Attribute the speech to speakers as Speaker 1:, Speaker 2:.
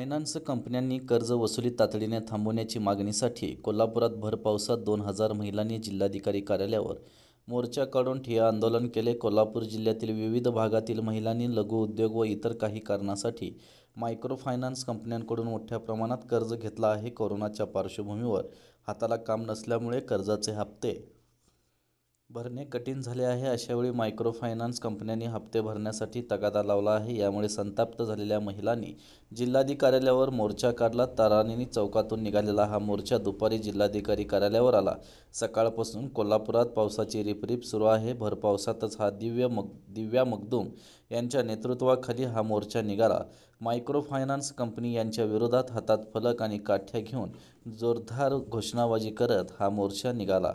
Speaker 1: finance कंपन्यांनी कर्ज वसुली तातडीने थांबवण्याची मागणीसाठी कोल्हापुरात भरपावसात दोन हजार महिलांनी जिल्हाधिकारी कार्यालयावर मोर्चा काढून ठिय्या आंदोलन केले कोल्हापूर जिल्ह्यातील विविध भागातील महिलांनी लघु उद्योग व इतर काही कारणासाठी मायक्रो फायनान्स कंपन्यांकडून मोठ्या प्रमाणात कर्ज घेतला आहे कोरोनाच्या पार्श्वभूमीवर हाताला काम नसल्यामुळे कर्जाचे हप्ते भरणे कठीण झाले आहे अशावेळी मायक्रो फायनान्स कंपन्यांनी हप्ते भरण्यासाठी तगादा लावला आहे यामुळे संताप्त झालेल्या महिलांनी जिल्हाधिकाऱ्यालयावर मोर्चा काढला तारानिनी चौकातून निघालेला हा मोर्चा दुपारी जिल्हाधिकारी कार्यालयावर आला सकाळपासून कोल्हापुरात पावसाची रिपरिप सुरू आहे भर पावसातच हा दिव्य मग दिव्या मगदूम यांच्या नेतृत्वाखाली हा मोर्चा निघाला मायक्रो फायनान्स कंपनी यांच्या विरोधात हातात फलक आणि काठ्या घेऊन जोरदार घोषणाबाजी करत हा मोर्चा निघाला